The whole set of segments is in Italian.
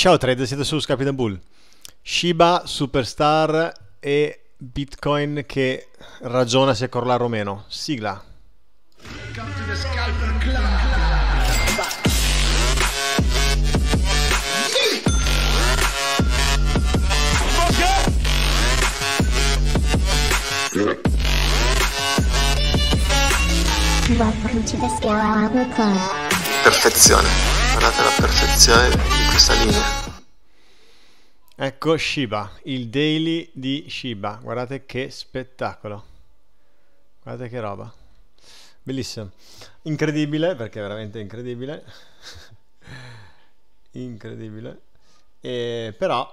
Ciao Trade, siete su Scapitan Bull. Shiba, Superstar e Bitcoin che ragiona se crollare o meno. Sigla. Perfezione, guardate la perfezione questa linea. Ecco Shiba, il daily di Shiba, guardate che spettacolo, guardate che roba, bellissimo, incredibile perché è veramente incredibile, incredibile, e, però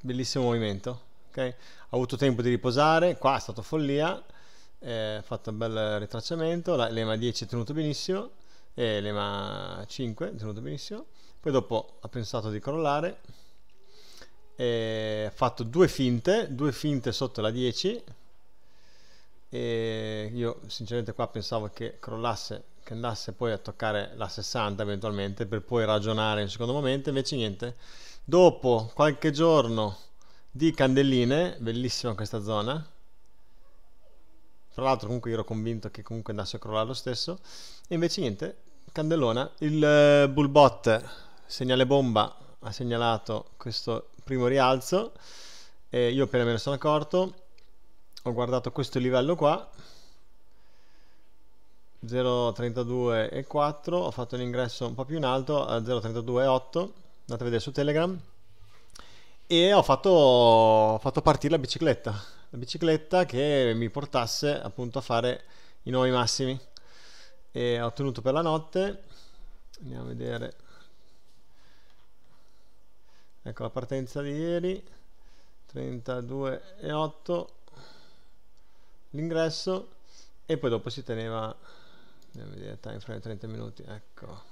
bellissimo movimento, okay? ho avuto tempo di riposare, qua è stato follia, eh, Ha fatto un bel ritracciamento, l'EMA 10 è tenuto benissimo, e eh, l'EMA 5 è tenuto benissimo, poi dopo ha pensato di crollare e ha fatto due finte due finte sotto la 10 e io sinceramente qua pensavo che crollasse che andasse poi a toccare la 60 eventualmente per poi ragionare in secondo momento invece niente dopo qualche giorno di candeline bellissima questa zona tra l'altro comunque ero convinto che comunque andasse a crollare lo stesso e invece niente candelona il eh, bull bot Segnale Bomba ha segnalato questo primo rialzo, e io appena me ne sono accorto, ho guardato questo livello qua, 0.32,4, ho fatto l'ingresso un po' più in alto a 0.32,8, andate a vedere su Telegram, e ho fatto, ho fatto partire la bicicletta, la bicicletta che mi portasse appunto a fare i nuovi massimi. E ho ottenuto per la notte, andiamo a vedere ecco la partenza di ieri 32,8 l'ingresso e poi dopo si teneva andiamo a vedere time frame 30 minuti ecco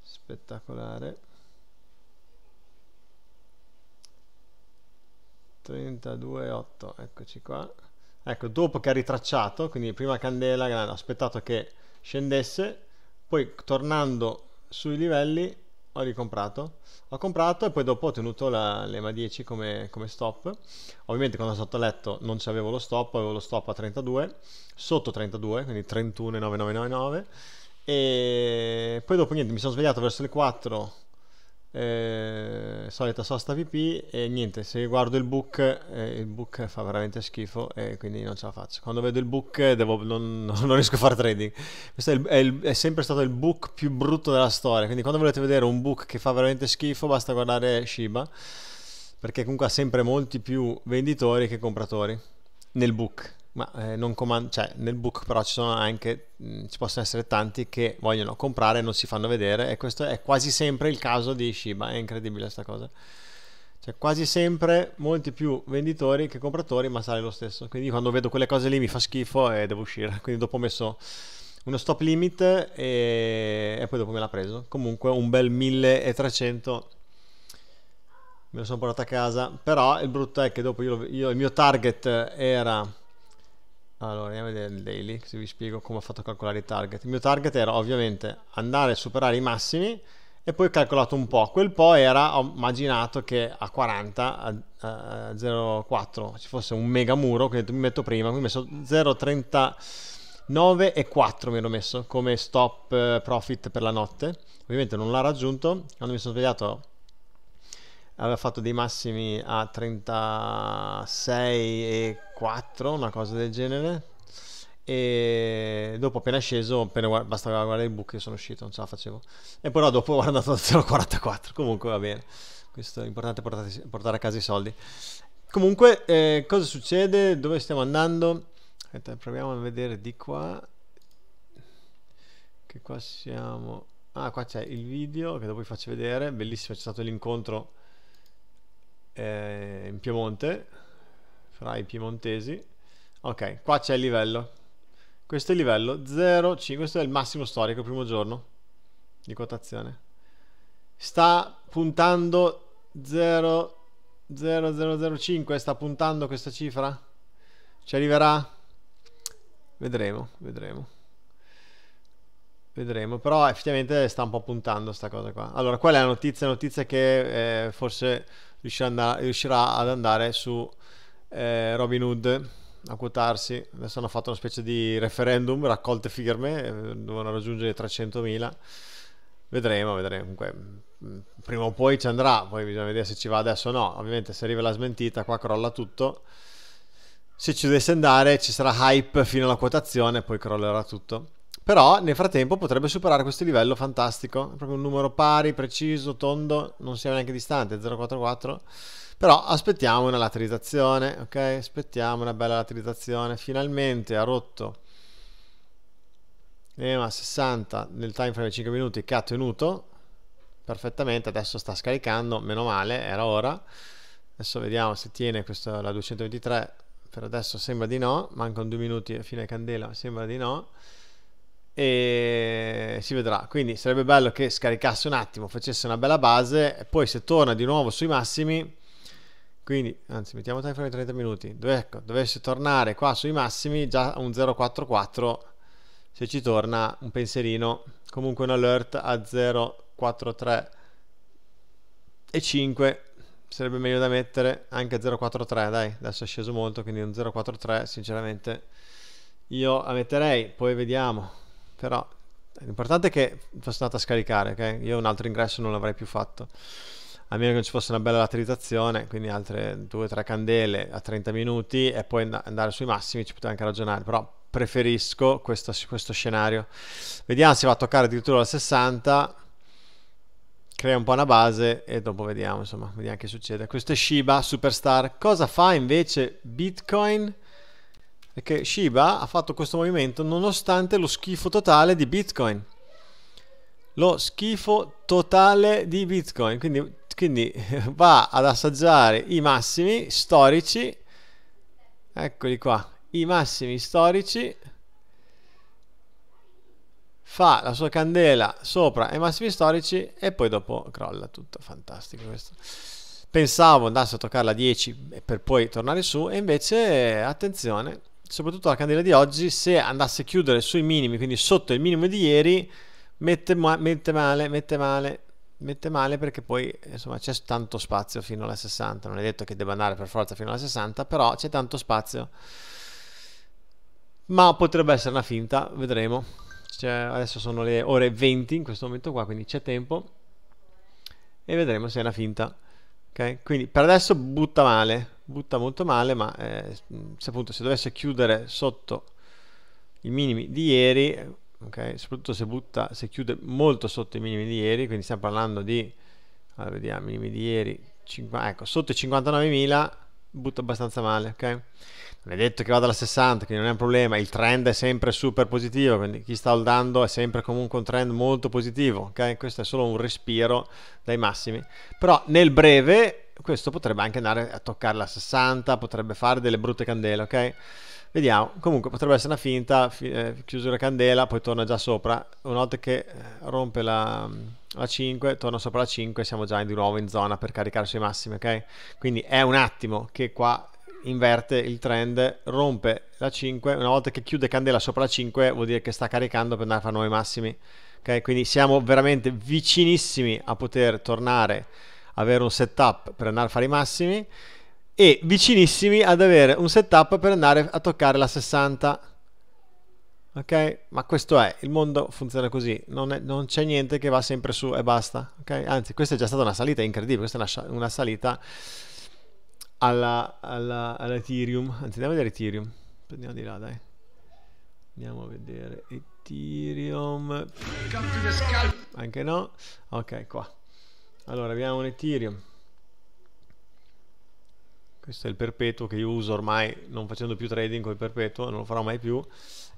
spettacolare 32,8 eccoci qua ecco dopo che ha ritracciato quindi prima candela ha aspettato che scendesse poi tornando sui livelli ho ricomprato, ho comprato e poi dopo ho tenuto la, l'EMA 10 come, come, stop, ovviamente quando sono stato a letto non c'avevo lo stop, avevo lo stop a 32, sotto 32, quindi 31,9999 e poi dopo niente mi sono svegliato verso le 4 eh, solita sosta VP e niente, se guardo il book, eh, il book fa veramente schifo e quindi non ce la faccio. Quando vedo il book eh, devo, non, non, riesco a fare trading. Questo è, il, è, il, è, sempre stato il book più brutto della storia, quindi quando volete vedere un book che fa veramente schifo basta guardare Shiba, perché comunque ha sempre molti più venditori che compratori nel book ma eh, non comand- cioè, nel book però ci sono anche mh, mm, ci possono essere tanti che vogliono comprare e non si fanno vedere e questo è quasi sempre il caso di Shiba è incredibile questa cosa cioè quasi sempre molti più venditori che compratori ma sale lo stesso quindi quando vedo quelle cose lì mi fa schifo e devo uscire quindi dopo ho messo uno stop limit e, e poi dopo me l'ha preso comunque un bel 1300 me lo sono portato a casa però il brutto è che dopo io, io, il mio target era allora, andiamo a vedere il daily, se vi spiego come ho fatto a calcolare i target. Il mio target era ovviamente andare a superare i massimi e poi ho calcolato un po'. Quel po' era, ho immaginato che a 40, a, a 0,4 ci fosse un mega muro, quindi mi metto prima, quindi ho messo 0,39 e 4 mi ero messo come stop eh, profit per la notte. Ovviamente non l'ha raggiunto, quando mi sono svegliato aveva fatto dei massimi a 36 e 4, una cosa del genere. E dopo appena sceso, appena bastava guardare il book che sono uscito, non ce la facevo. E però dopo ho andato a 0,44, comunque va bene. Questo è importante portare, portare a casa i soldi. Comunque, eh, cosa succede? Dove stiamo andando? Aspetta, proviamo a vedere di qua. Che qua siamo... Ah, qua c'è il video che dopo vi faccio vedere. Bellissimo, c'è stato l'incontro eh, in Piemonte, fra i piemontesi. Ok, qua c'è il livello. Questo è il livello 0,5, questo è il massimo storico, primo giorno di quotazione. Sta puntando 0,0005, sta puntando questa cifra? Ci arriverà? Vedremo, vedremo. Vedremo, però effettivamente sta un po' puntando questa cosa qua. Allora, qual è la notizia? La Notizia che eh, forse riuscirà, andare, riuscirà, ad andare su eh, Hood a quotarsi. Adesso hanno fatto una specie di referendum, raccolte firme, eh, devono raggiungere 300.000. Vedremo, vedremo. Comunque, mm, prima o poi ci andrà, poi bisogna vedere se ci va adesso o no. Ovviamente se arriva la smentita qua crolla tutto. Se ci dovesse andare ci sarà hype fino alla quotazione, poi crollerà tutto. Però nel frattempo potrebbe superare questo livello fantastico. proprio un numero pari, preciso, tondo, non siamo neanche distante, 044. Però aspettiamo una laterizzazione, ok? Aspettiamo una bella laterizzazione. Finalmente ha rotto EMA 60 nel time frame 5 minuti che ha tenuto perfettamente. Adesso sta scaricando, meno male, era ora. Adesso vediamo se tiene questa, la 223. Per adesso sembra di no, mancano due minuti fino ai candela, sembra di no e si vedrà. Quindi sarebbe bello che scaricasse un attimo, facesse una bella base e poi se torna di nuovo sui massimi, quindi anzi mettiamo time frame 30 minuti, dove, ecco, dovesse tornare qua sui massimi già un 044, se ci torna un pensierino, comunque un alert a 043 e 5 sarebbe meglio da mettere anche a 043 dai adesso è sceso molto quindi un 043 sinceramente io la metterei poi vediamo però l'importante è che fosse andata a scaricare, ok? Io un altro ingresso non l'avrei più fatto, a meno che non ci fosse una bella laterizzazione, quindi altre 2-3 candele a 30 minuti e poi andare sui massimi, ci poteva anche ragionare, però preferisco questo, questo scenario. Vediamo se va a toccare addirittura la 60, crea un po' una base e dopo vediamo, insomma, vediamo che succede. Questo è Shiba, superstar. Cosa fa invece Bitcoin? Perché Shiba ha fatto questo movimento nonostante lo schifo totale di Bitcoin. Lo schifo totale di Bitcoin. Quindi, quindi va ad assaggiare i massimi storici. Eccoli qua. I massimi storici fa la sua candela sopra ai massimi storici e poi dopo crolla tutto, fantastico questo. Pensavo andasse a toccarla a 10 per poi tornare su e invece attenzione soprattutto la candela di oggi, se andasse a chiudere sui minimi, quindi sotto il minimo di ieri, mette, ma mette male, mette male, mette male perché poi insomma c'è tanto spazio fino alla 60, non è detto che debba andare per forza fino alla 60, però c'è tanto spazio. Ma potrebbe essere una finta, vedremo. Cioè, adesso sono le ore 20 in questo momento qua, quindi c'è tempo e vedremo se è una finta. Okay? Quindi per adesso butta male, butta molto male ma eh, se, appunto, se dovesse chiudere sotto i minimi di ieri okay, soprattutto se, butta, se chiude molto sotto i minimi di ieri quindi stiamo parlando di allora vediamo minimi di ieri 50, ecco sotto i 59.000 butta abbastanza male ok non è detto che vada alla 60 quindi non è un problema il trend è sempre super positivo quindi chi sta holdando è sempre comunque un trend molto positivo ok questo è solo un respiro dai massimi però nel breve questo potrebbe anche andare a toccare la 60, potrebbe fare delle brutte candele, ok? Vediamo, comunque potrebbe essere una finta, eh, la candela, poi torna già sopra, una volta che eh, rompe la, la 5, torna sopra la 5, siamo già di nuovo in zona per caricare sui massimi, ok? Quindi è un attimo che qua inverte il trend, rompe la 5, una volta che chiude candela sopra la 5 vuol dire che sta caricando per andare a fare nuovi massimi, ok? Quindi siamo veramente vicinissimi a poter tornare avere un setup per andare a fare i massimi e vicinissimi ad avere un setup per andare a toccare la 60 ok ma questo è il mondo funziona così non, c'è niente che va sempre su e basta ok anzi questa è già stata una salita incredibile questa è una, una salita alla, alla, all'Ethereum anzi andiamo a vedere Ethereum prendiamo di là dai andiamo a vedere Ethereum anche no ok qua allora abbiamo un ethereum questo è il perpetuo che io uso ormai non facendo più trading con il perpetuo non lo farò mai più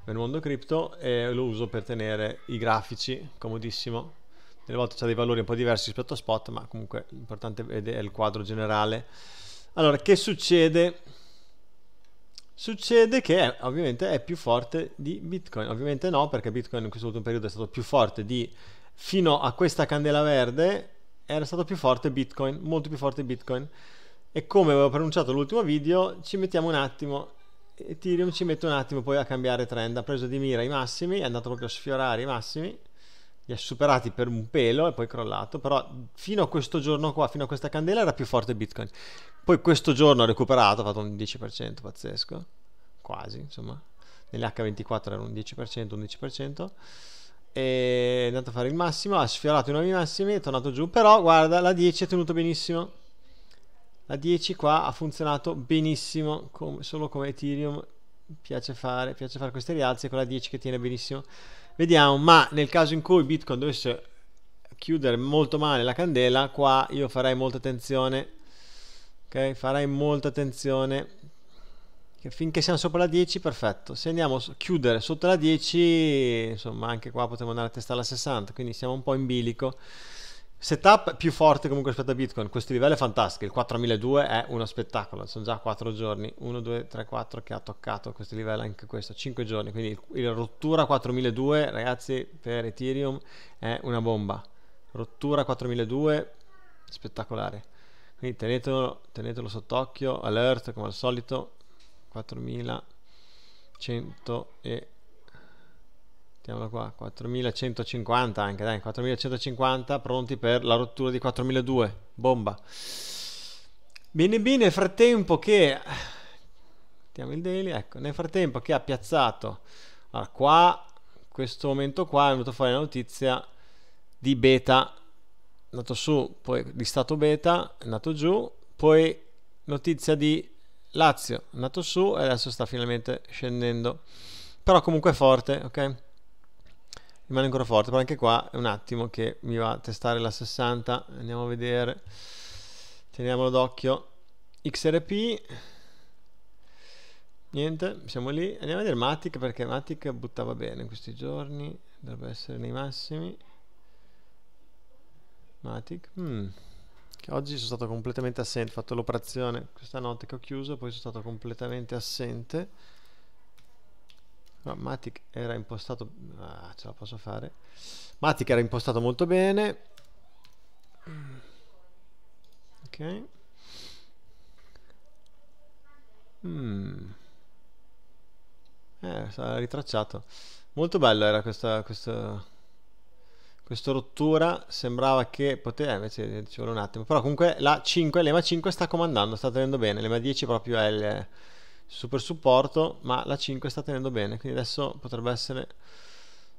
nel mondo cripto e lo uso per tenere i grafici comodissimo delle volte ha dei valori un po' diversi rispetto a spot ma comunque l'importante è il quadro generale allora che succede succede che ovviamente è più forte di Bitcoin. Ovviamente no, perché Bitcoin in questo ultimo periodo è stato più forte di fino a questa candela verde era stato più forte Bitcoin, molto più forte Bitcoin. E come avevo pronunciato l'ultimo video, ci mettiamo un attimo. Ethereum ci mette un attimo poi a cambiare trend. Ha preso di mira i massimi, è andato proprio a sfiorare i massimi, li ha superati per un pelo e poi è crollato. Però fino a questo giorno qua, fino a questa candela, era più forte Bitcoin. Poi questo giorno ha recuperato, ha fatto un 10%, pazzesco. Quasi, insomma. Nell'H24 era un 10%, 11% è andato a fare il massimo, ha sfiorato i nuovi massimi, è tornato giù, però guarda la 10 è tenuto benissimo, la 10 qua ha funzionato benissimo, come, solo come Ethereum piace fare, piace fare queste rialze con la 10 che tiene benissimo, vediamo, ma nel caso in cui Bitcoin dovesse chiudere molto male la candela, qua io farei molta attenzione, ok, farei molta attenzione che finché siamo sopra la 10 perfetto se andiamo a chiudere sotto la 10 insomma anche qua potremmo andare a testare la 60 quindi siamo un po' in bilico setup più forte comunque rispetto a bitcoin questo livello è fantastico il 4200 è uno spettacolo sono già 4 giorni 1 2 3 4 che ha toccato questo livello anche questo 5 giorni quindi la rottura 4200 ragazzi per ethereum è una bomba rottura 4200 spettacolare quindi tenetelo, tenetelo sott'occhio alert come al solito 4100 e mettiamola qua 4150 anche dai 4150 pronti per la rottura di 4200 bomba bene bene nel frattempo che mettiamo il daily ecco nel frattempo che ha piazzato allora qua in questo momento qua è venuto fuori la notizia di beta è andato su poi di stato beta è andato giù poi notizia di Lazio è andato su e adesso sta finalmente scendendo. Però comunque è forte, ok? Rimane ancora forte, però anche qua è un attimo che mi va a testare la 60. Andiamo a vedere. Teniamolo d'occhio. XRP. Niente, siamo lì. Andiamo a vedere Matic perché Matic buttava bene in questi giorni. Dovrebbe essere nei massimi. Matic. Hmm. Che oggi sono stato completamente assente, ho fatto l'operazione questa notte che ho chiuso, poi sono stato completamente assente. No, Matic era impostato... Ah, ce la posso fare. Matic era impostato molto bene. Ok. Mm. Eh, sarà ritracciato. Molto bello era questa, questa questa rottura sembrava che poteva, invece eh, ci vuole un attimo, però comunque la 5, l'EMA 5 sta comandando, sta tenendo bene, l'EMA 10 proprio è il super supporto, ma la 5 sta tenendo bene, quindi adesso potrebbe essere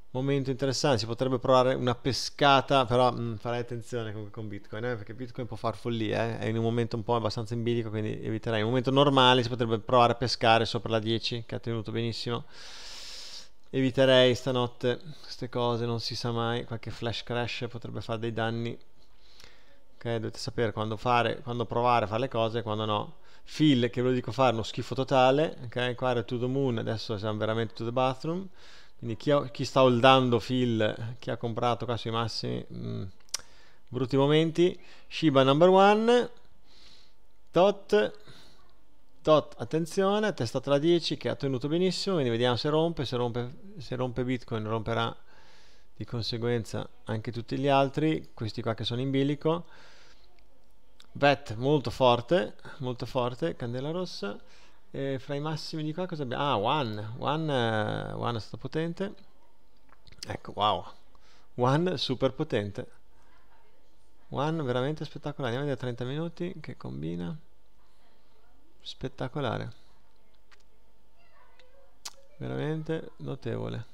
momento interessante, si potrebbe provare una pescata, però mh, mm, farei attenzione comunque con Bitcoin, eh, perché Bitcoin può far follia, eh? è in un momento un po' abbastanza in bilico, quindi eviterei, in un momento normale si potrebbe provare a pescare sopra la 10, che ha tenuto benissimo, Eviterei stanotte queste cose, non si sa mai, qualche flash crash potrebbe fare dei danni. Ok, dovete sapere quando fare, quando provare a fare le cose e quando no. Phil, che ve lo dico fare, uno schifo totale. Ok, qua era to the moon, adesso siamo veramente to the bathroom. Quindi chi, ho, chi sta holdando Phil, chi ha comprato qua sui massimi, mh, mm, brutti momenti. Shiba number one. Tot. Tot, attenzione, testata la 10 che ha tenuto benissimo, quindi vediamo se rompe, se rompe, se rompe Bitcoin romperà di conseguenza anche tutti gli altri, questi qua che sono in bilico. vet molto forte, molto forte, candela rossa. E fra i massimi di qua cosa abbiamo? Ah, One, One, eh, One è stato potente. Ecco, wow. One super potente. One veramente spettacolare. Andiamo a 30 minuti che combina spettacolare veramente notevole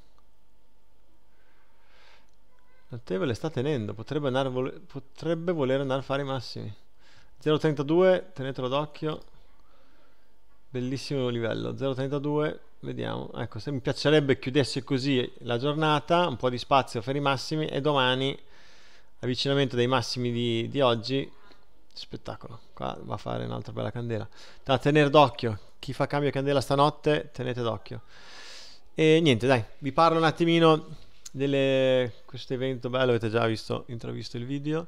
notevole sta tenendo potrebbe, andare, potrebbe voler andare a fare i massimi 0.32 tenetelo d'occhio bellissimo livello 0.32 vediamo ecco se mi piacerebbe chiudesse così la giornata un po' di spazio per i massimi e domani avvicinamento dei massimi di, di oggi spettacolo qua va a fare un'altra bella candela da tenere d'occhio chi fa cambio candela stanotte tenete d'occhio e niente dai vi parlo un attimino di questo evento bello avete già visto intravisto il video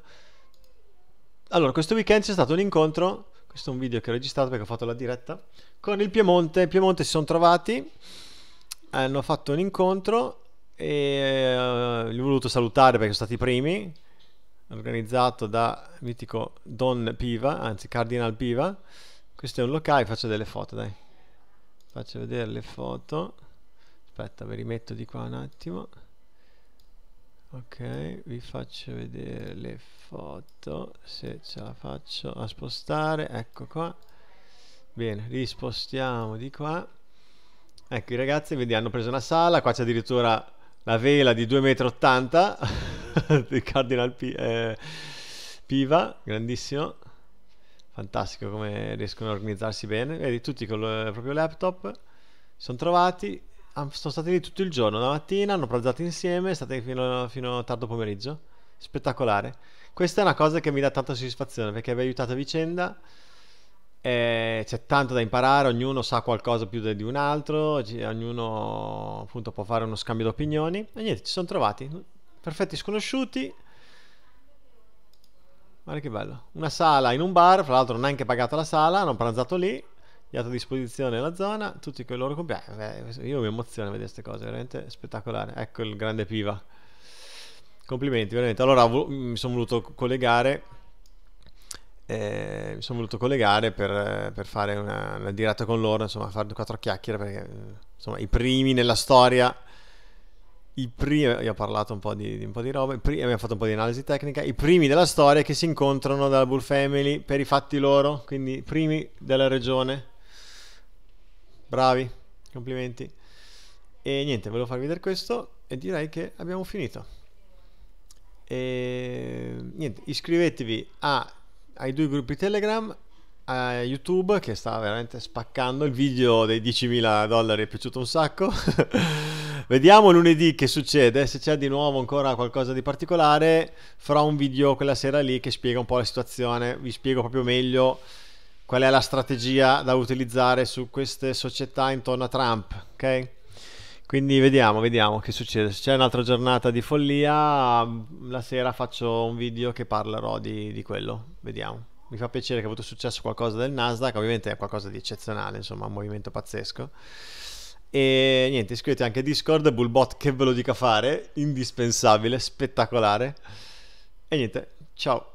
allora questo weekend c'è stato un incontro questo è un video che ho registrato perché ho fatto la diretta con il Piemonte il Piemonte si sono trovati hanno fatto un incontro e eh, li ho voluto salutare perché sono stati i primi organizzato da mitico Don Piva, anzi Cardinal Piva. Questo è un locale, faccio delle foto, dai. Faccio vedere le foto. Aspetta, vi rimetto di qua un attimo. Ok, vi faccio vedere le foto, se ce la faccio a spostare, ecco qua. Bene, li spostiamo di qua. Ecco i ragazzi, vedi, hanno preso una sala, qua c'è addirittura la vela di 2,80 m del Cardinal P eh, Piva, grandissimo, fantastico come riescono a organizzarsi bene, vedi tutti con il proprio laptop, sono trovati, ah, sono stati lì tutto il giorno, la mattina, hanno pranzato insieme, stati fino, fino a tardo pomeriggio, spettacolare. Questa è una cosa che mi dà tanta soddisfazione perché vi aiutate a vicenda eh, c'è tanto da imparare, ognuno sa qualcosa più di un altro, ognuno appunto può fare uno scambio d'opinioni e niente, ci sono trovati Perfetti sconosciuti. Guarda che bello. Una sala in un bar, fra l'altro non ha neanche pagato la sala, hanno pranzato lì, gli dato a disposizione la zona, tutti con i loro compagni. Eh, io mi emoziono a vedere queste cose, veramente spettacolare. Ecco il grande piva. Complimenti, veramente. Allora mm, mi sono voluto collegare. Eh, mi sono voluto collegare per, eh, per fare una, una, diretta con loro, insomma, fare quattro chiacchiere perché mm, insomma, i primi nella storia i primi, io ho parlato un po' di, di, un po' di roba, primi, abbiamo fatto un po' di analisi tecnica, i primi della storia che si incontrano dalla Bull Family per i fatti loro, quindi i primi della regione. Bravi, complimenti. E niente, volevo farvi vedere questo e direi che abbiamo finito. E, niente, iscrivetevi a, ai due gruppi Telegram, a YouTube che sta veramente spaccando, il video dei 10.000 dollari è piaciuto un sacco. Vediamo lunedì che succede, se c'è di nuovo ancora qualcosa di particolare, farò un video quella sera lì che spiega un po' la situazione, vi spiego proprio meglio qual è la strategia da utilizzare su queste società intorno a Trump, ok? Quindi vediamo, vediamo che succede. Se c'è un'altra giornata di follia, la sera faccio un video che parlerò di, di quello. Vediamo. Mi fa piacere che ha avuto successo qualcosa del Nasdaq, ovviamente è qualcosa di eccezionale, insomma, un movimento pazzesco. E niente, iscrivete anche a Discord, Bullbot che ve lo dica fare, indispensabile, spettacolare. E niente, ciao.